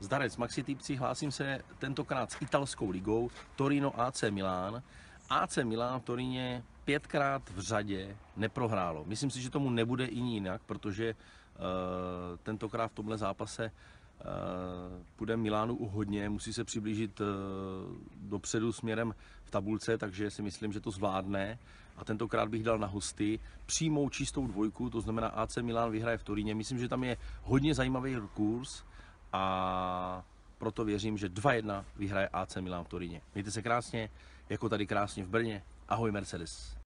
Zdarec Maxi Týpci, hlásím se tentokrát s italskou ligou Torino AC Milán. AC Milán v Torině pětkrát v řadě neprohrálo. Myslím si, že tomu nebude i jinak, protože uh, tentokrát v tomhle zápase Uh, půjde Milánu uhodně, musí se přiblížit uh, dopředu směrem v tabulce, takže si myslím, že to zvládne. A tentokrát bych dal na hosty přímou čistou dvojku, to znamená AC Milán vyhraje v Torině. Myslím, že tam je hodně zajímavý kurz a proto věřím, že 2-1 vyhraje AC Milan v Turíně. Mějte se krásně, jako tady krásně v Brně. Ahoj Mercedes.